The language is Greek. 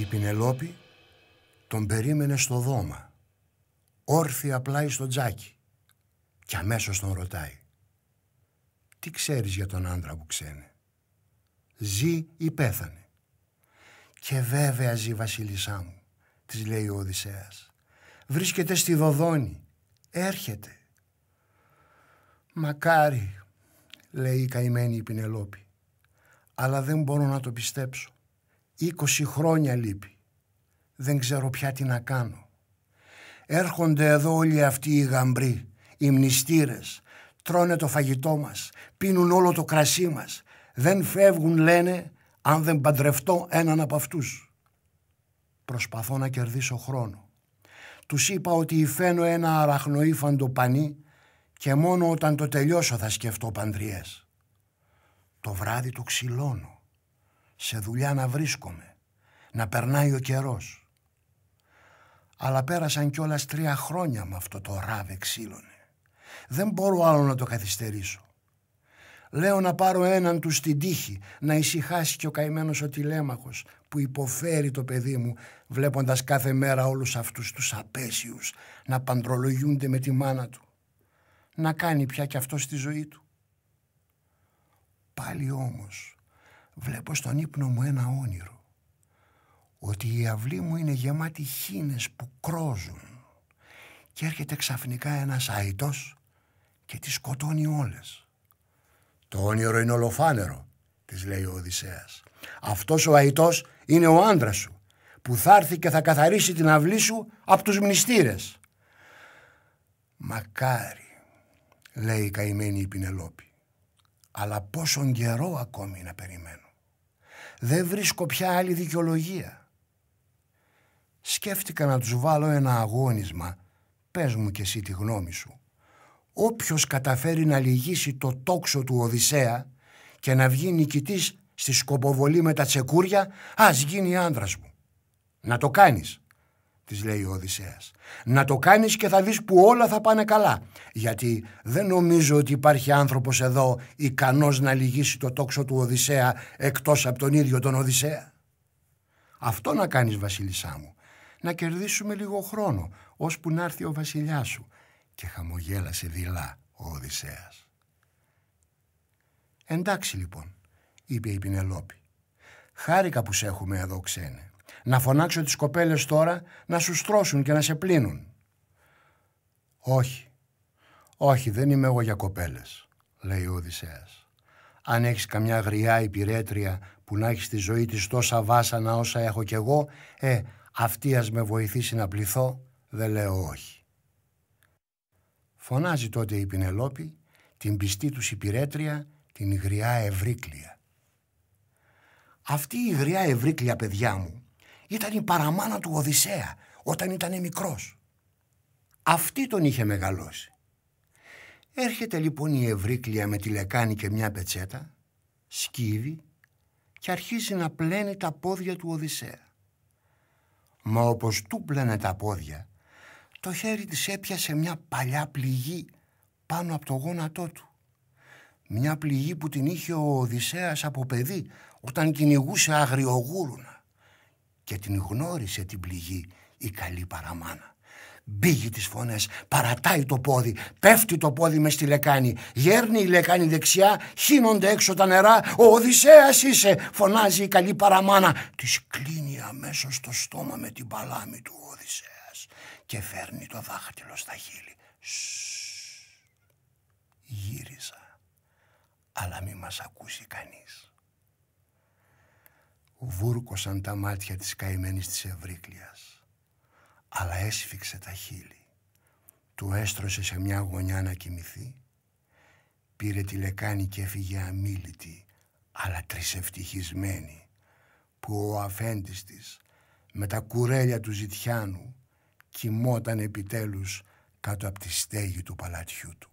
Η Πινελόπη τον περίμενε στο δώμα, όρθια πλάι στο τζάκι και αμέσως τον ρωτάει «Τι ξέρεις για τον άντρα που ξένε» «Ζει ή πέθανε» «Και βέβαια ζει βασίλισσά μου» της λέει ο Οδυσσέας «Βρίσκεται στη Δοδόνη, έρχεται» «Μακάρι» λέει η καημένη η Πινελόπη «Αλλά δεν μπορώ να το πιστέψω» 20 χρόνια λείπει. Δεν ξέρω πια τι να κάνω. Έρχονται εδώ όλοι αυτοί οι γαμπροί, οι μνηστήρες, τρώνε το φαγητό μας, πίνουν όλο το κρασί μας. Δεν φεύγουν λένε αν δεν παντρευτώ έναν από αυτούς. Προσπαθώ να κερδίσω χρόνο. Τους είπα ότι υφαίνω ένα αραχνοήφαντο πανί και μόνο όταν το τελειώσω θα σκεφτώ παντριές. Το βράδυ το ξυλώνω σε δουλειά να βρίσκομαι, να περνάει ο καιρός. Αλλά πέρασαν κιόλας τρία χρόνια με αυτό το ράβε ξύλωνε. Δεν μπορώ άλλο να το καθυστερήσω. Λέω να πάρω έναν του στην τύχη, να ησυχάσει και ο καημένος ο τηλέμαχος που υποφέρει το παιδί μου, βλέποντας κάθε μέρα όλους αυτούς τους απέσιους να παντρολογιούνται με τη μάνα του. Να κάνει πια κι αυτό στη ζωή του. Πάλι όμως βλέπω στον ύπνο μου ένα όνειρο. Ότι η αυλή μου είναι γεμάτη χήνες που κρόζουν και έρχεται ξαφνικά ένας αητός και τις σκοτώνει όλες. Το όνειρο είναι ολοφάνερο, της λέει ο Οδυσσέας. Αυτός ο αητός είναι ο άντρας σου που θα έρθει και θα καθαρίσει την αυλή σου από τους μνηστήρες. Μακάρι, λέει η καημένη η Πινελόπη, αλλά πόσον καιρό ακόμη να περιμένω. Δεν βρίσκω πια άλλη δικαιολογία. Σκέφτηκα να τους βάλω ένα αγώνισμα. Πες μου κι εσύ τη γνώμη σου. Όποιος καταφέρει να λυγίσει το τόξο του Οδυσσέα και να βγει νικητής στη σκοποβολή με τα τσεκούρια, ας γίνει άντρας μου. Να το κάνεις. Της λέει ο Οδυσσέας. Να το κάνεις και θα δεις που όλα θα πάνε καλά. Γιατί δεν νομίζω ότι υπάρχει άνθρωπος εδώ ικανός να λυγίσει το τόξο του Οδυσσέα εκτός από τον ίδιο τον Οδυσσέα. Αυτό να κάνεις βασίλισσά μου. Να κερδίσουμε λίγο χρόνο ώσπου να έρθει ο βασιλιάς σου. Και χαμογέλασε δειλά ο Οδυσσέας. Εντάξει λοιπόν, είπε η Πινελόπη. Χάρηκα που σε έχουμε εδώ ξένε. Να φωνάξω τις κοπέλες τώρα να σου στρώσουν και να σε πλύνουν. Όχι. Όχι, δεν είμαι εγώ για κοπέλες, λέει ο Οδυσσέας. Αν έχεις καμιά γριά υπηρέτρια που να έχεις στη ζωή της τόσα βάσανα όσα έχω κι εγώ, ε, αυτή ας με βοηθήσει να πληθώ, δεν λέω όχι. Φωνάζει τότε η Πινελόπη, την πιστή τους υπηρέτρια, την γριά Ευρύκλια. Αυτή η γριά Ευρύκλια, παιδιά μου, ήταν η παραμάνα του Οδυσσέα όταν ήταν μικρός. Αυτή τον είχε μεγαλώσει. Έρχεται λοιπόν η Ευρύκλια με τη λεκάνη και μια πετσέτα, σκύβει και αρχίζει να πλένει τα πόδια του Οδυσσέα. Μα όπως του πλένε τα πόδια, το χέρι της έπιασε μια παλιά πληγή πάνω από το γόνατό του. Μια πληγή που την είχε ο Οδυσσέας από παιδί όταν κυνηγούσε αγριογούρουνα και την γνώρισε την πληγή η καλή παραμάνα. Μπήγει τις φωνές, παρατάει το πόδι, πέφτει το πόδι μες στη λεκάνη, γέρνει η λεκάνη δεξιά, χύνονται έξω τα νερά, ο Οδυσσέας είσαι, φωνάζει η καλή παραμάνα. Της κλείνει αμέσως το στόμα με την παλάμη του ο Οδυσσέας και φέρνει το δάχτυλο στα χείλη. Σσ, γύρισα, αλλά μη μας ακούσει κανείς βούρκωσαν τα μάτια της καημένης της Ευρύκλειας. Αλλά έσφιξε τα χείλη. Του έστρωσε σε μια γωνιά να κοιμηθεί. Πήρε τη λεκάνη και έφυγε αμίλητη, αλλά τρισευτυχισμένη, που ο αφέντης της, με τα κουρέλια του ζητιάνου, κοιμόταν επιτέλους κάτω από τη στέγη του παλατιού του.